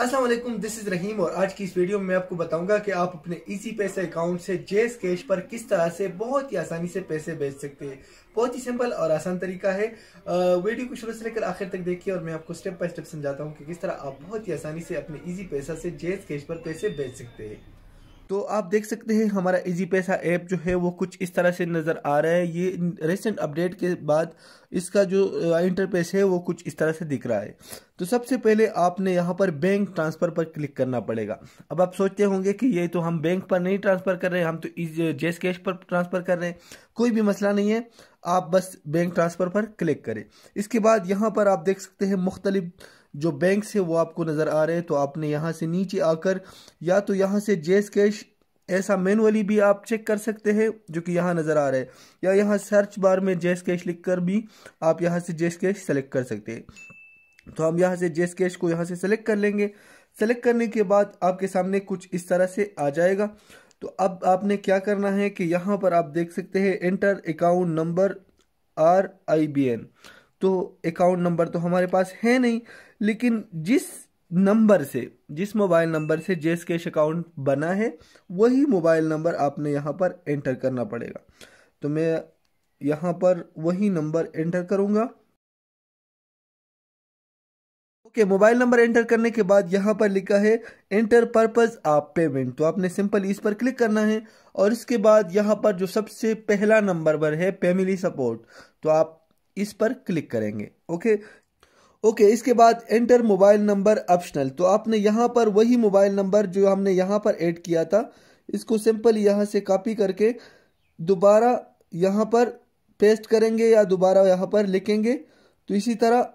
Aslam this is रहीम और आज की इस वीडियो में आपको बताऊंगा कि आप अपने इसी पैसे अकाउंट से जेस कैश पर किस तरह से बहुत ही आसानी से पैसे भेज सकते हैं बहुत ही सिंपल और आसान तरीका है वीडियो को शुरू से लेकर आखिर तक देखिए और मैं आपको स्टेप बाय स्टेप समझाता हूँ कि किस तरह आप बहुत ही आसानी से अपने इजी पैसा से जेस कैश पर पैसे भेज सकते हैं तो आप देख सकते हैं हमारा इजी पैसा ऐप जो है वो कुछ इस तरह से नज़र आ रहा है ये रिसेंट अपडेट के बाद इसका जो इंटरपेस है वो कुछ इस तरह से दिख रहा है तो सबसे पहले आपने यहाँ पर बैंक ट्रांसफ़र पर क्लिक करना पड़ेगा अब आप सोचते होंगे कि ये तो हम बैंक पर नहीं ट्रांसफ़र कर रहे हैं हम तो जेस कैश पर ट्रांसफ़र कर रहे हैं कोई भी मसला नहीं है आप बस बैंक ट्रांसफ़र पर क्लिक करें इसके बाद यहाँ पर आप देख सकते हैं मुख्तलिफ़ जो बैंक से वो आपको नज़र आ रहे हैं तो आपने यहाँ से नीचे आकर या तो यहाँ से जेस कैश ऐसा मैनुअली भी आप चेक कर सकते हैं जो कि यहाँ नज़र आ रहा है या यहाँ सर्च बार में जेस कैश लिख कर भी आप यहाँ से जेस कैश सेलेक्ट कर सकते हैं तो हम यहाँ से जेस कैश को यहाँ से सेलेक्ट कर लेंगे सेलेक्ट करने के बाद आपके सामने कुछ इस तरह से आ जाएगा तो अब आपने क्या करना है कि यहाँ पर आप देख सकते हैं enter account number R I B N तो अकाउंट नंबर तो हमारे पास है नहीं लेकिन जिस नंबर से जिस मोबाइल नंबर से जेस कैश अकाउंट बना है वही मोबाइल नंबर आपने यहाँ पर एंटर करना पड़ेगा तो मैं यहाँ पर वही नंबर एंटर करूँगा ओके मोबाइल नंबर एंटर करने के बाद यहाँ पर लिखा है एंटर पर्पज आप पेमेंट तो आपने सिंपल इस पर क्लिक करना है और इसके बाद यहाँ पर जो सबसे पहला नंबर पर है फैमिली सपोर्ट तो आप इस पर क्लिक करेंगे ओके ओके okay, इसके बाद एंटर मोबाइल नंबर ऑप्शनल तो आपने यहाँ पर वही मोबाइल नंबर जो हमने यहाँ पर ऐड किया था इसको सिंपल यहाँ से कॉपी करके दोबारा यहाँ पर पेस्ट करेंगे या दोबारा यहाँ पर लिखेंगे तो इसी तरह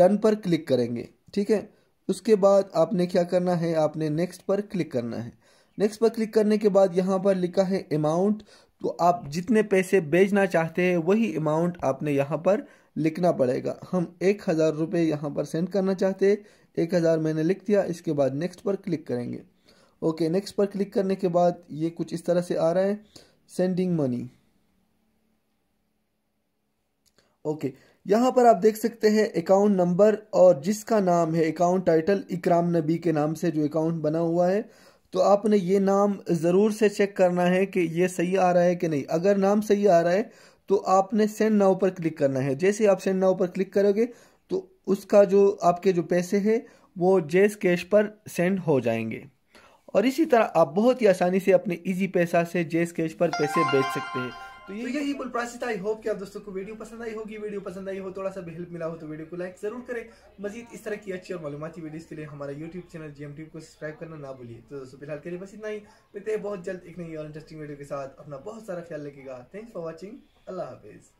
डन पर क्लिक करेंगे ठीक है उसके बाद आपने क्या करना है आपने नेक्स्ट पर क्लिक करना है नेक्स्ट पर क्लिक करने के बाद यहाँ पर लिखा है अमाउंट तो आप जितने पैसे बेचना चाहते हैं वही अमाउंट आपने यहाँ पर लिखना पड़ेगा हम एक हज़ार रुपये यहाँ पर सेंड करना चाहते हैं एक हज़ार मैंने लिख दिया इसके बाद नेक्स्ट पर क्लिक करेंगे ओके नेक्स्ट पर क्लिक करने के बाद ये कुछ इस तरह से आ रहा है सेंडिंग मनी ओके यहाँ पर आप देख सकते हैं अकाउंट नंबर और जिसका नाम है अकाउंट टाइटल इकराम नबी के नाम से जो अकाउंट बना हुआ है तो आपने ये नाम ज़रूर से चेक करना है कि ये सही आ रहा है कि नहीं अगर नाम सही आ रहा है तो आपने सेंड नाउ पर क्लिक करना है जैसे आप सेंड नाउ पर क्लिक करोगे तो उसका जो आपके जो पैसे हैं वो जेस कैश पर सेंड हो जाएंगे और इसी तरह आप बहुत ही आसानी से अपने इजी पैसा से जेस कैश पर पैसे बेच सकते हैं तो ये तो यही बोल प्राचित आई होप कि आप दोस्तों को वीडियो पसंद आई होगी वीडियो पसंद आई हो थोड़ा सा भी हेल्प मिला हो तो वीडियो को लाइक जरूर करें मजीद इस तरह की अच्छी और मालूमती वीडियोस के लिए हमारा यूट्यूब चैनल जी जीएम को सब्सक्राइब करना ना भूलिए तो दोस्तों फिलहाल के लिए बस इतना ही मिलते हैं बहुत जल्द एक नई और इंटरेस्टिंग वीडियो के साथ अपना बहुत सारा ख्याल रखेगा थैंक्स फॉर वॉचिंग अल्लाह हाफिज़